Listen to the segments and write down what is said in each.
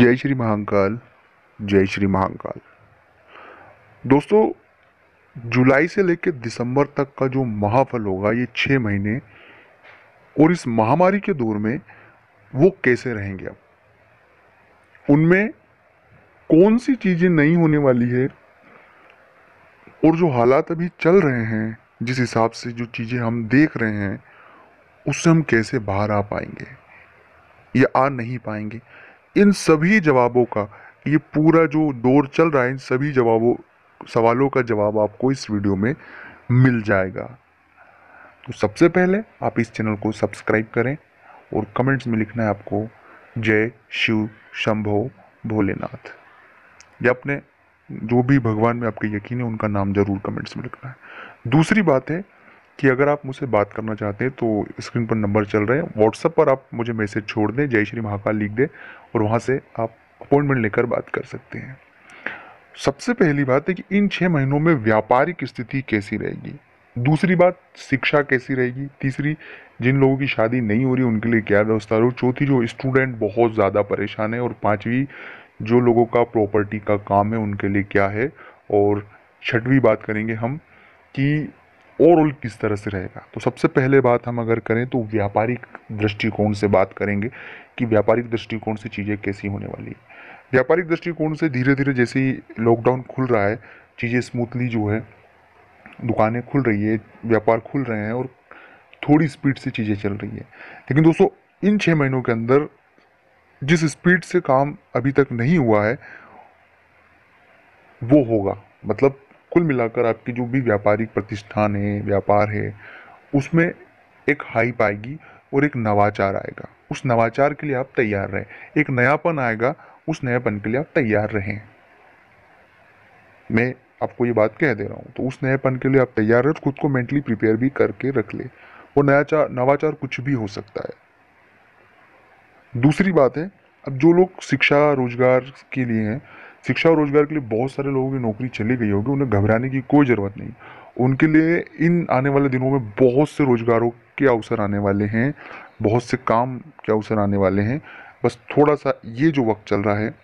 जय श्री महाकाल जय श्री महाकाल दोस्तों जुलाई से लेकर दिसंबर तक का जो महाफल होगा ये छः महीने और इस महामारी के दौर में वो कैसे रहेंगे अब उनमें कौन सी चीज़ें नहीं होने वाली है और जो हालात अभी चल रहे हैं जिस हिसाब से जो चीज़ें हम देख रहे हैं उससे हम कैसे बाहर आ पाएंगे या आ नहीं पाएंगे इन सभी जवाबों का ये पूरा जो दौर चल रहा है इन सभी जवाबों सवालों का जवाब आपको इस वीडियो में मिल जाएगा तो सबसे पहले आप इस चैनल को सब्सक्राइब करें और कमेंट्स में लिखना है आपको जय शिव शंभो भोलेनाथ या अपने जो भी भगवान में आपके यकीन है उनका नाम जरूर कमेंट्स में लिखना है दूसरी बात है कि अगर आप मुझसे बात करना चाहते हैं तो स्क्रीन पर नंबर चल रहे हैं व्हाट्सएप पर आप मुझे मैसेज छोड़ दें जय श्री महाकाल लिख दें और वहाँ से आप अपॉइंटमेंट लेकर बात कर सकते हैं सबसे पहली बात है कि इन छः महीनों में व्यापारिक स्थिति कैसी रहेगी दूसरी बात शिक्षा कैसी रहेगी तीसरी जिन लोगों की शादी नहीं हो रही उनके लिए क्या व्यवस्था रही चौथी जो स्टूडेंट बहुत ज़्यादा परेशान है और पाँचवीं जो लोगों का प्रॉपर्टी का काम है उनके लिए क्या है और छठवीं बात करेंगे हम कि और रोल किस तरह से रहेगा तो सबसे पहले बात हम अगर करें तो व्यापारिक दृष्टिकोण से बात करेंगे कि व्यापारिक दृष्टिकोण से चीज़ें कैसी होने वाली है व्यापारिक दृष्टिकोण से धीरे धीरे जैसे ही लॉकडाउन खुल रहा है चीज़ें स्मूथली जो है दुकानें खुल रही है व्यापार खुल रहे हैं और थोड़ी स्पीड से चीज़ें चल रही है लेकिन दोस्तों इन छः महीनों के अंदर जिस स्पीड से काम अभी तक नहीं हुआ है वो होगा मतलब कुल मिलाकर आपकी जो भी व्यापारिक प्रतिष्ठान है व्यापार है उसमें एक हाइप आएगी और एक नवाचार आएगा उस नवाचार के लिए आप तैयार रहें एक नयापन आएगा उस नयापन के लिए आप तैयार रहें मैं आपको ये बात कह दे रहा हूँ तो उस नयापन के लिए आप तैयार रहें खुद को मेंटली प्रिपेयर भी करके रख ले वो नयाचार नवाचार कुछ भी हो सकता है दूसरी बात है अब जो लोग शिक्षा रोजगार के लिए हैं शिक्षा और रोजगार के लिए बहुत सारे लोगों की नौकरी चली गई होगी उन्हें घबराने की कोई ज़रूरत नहीं उनके लिए इन आने वाले दिनों में बहुत से रोजगारों के अवसर आने वाले हैं बहुत से काम के अवसर आने वाले हैं बस थोड़ा सा ये जो वक्त चल रहा है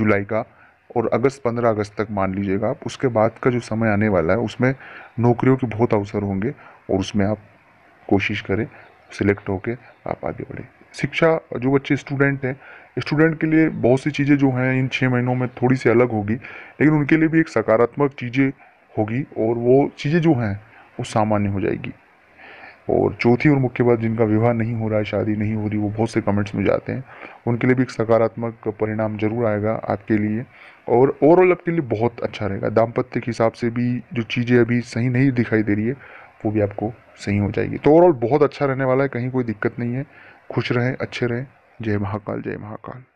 जुलाई का और अगस्त पंद्रह अगस्त तक मान लीजिएगा आप उसके बाद का जो समय आने वाला है उसमें नौकरियों के बहुत अवसर होंगे और उसमें आप कोशिश करें सिलेक्ट होकर आप आगे बढ़ें शिक्षा जो बच्चे स्टूडेंट हैं स्टूडेंट के लिए बहुत सी चीज़ें जो हैं इन छः महीनों में थोड़ी सी अलग होगी लेकिन उनके लिए भी एक सकारात्मक चीज़ें होगी और वो चीज़ें जो हैं वो सामान्य हो जाएगी और चौथी और मुख्य बात जिनका विवाह नहीं हो रहा है शादी नहीं हो रही वो बहुत से कमेंट्स में जाते हैं उनके लिए भी एक सकारात्मक परिणाम जरूर आएगा आपके लिए और ओवरऑल आपके लिए बहुत अच्छा रहेगा दाम्पत्य के हिसाब से भी जो चीज़ें अभी सही नहीं दिखाई दे रही है वो भी आपको सही हो जाएगी तो ओवरऑल बहुत अच्छा रहने वाला है कहीं कोई दिक्कत नहीं है खुश रहें अच्छे रहें जय महाकाल जय महाकाल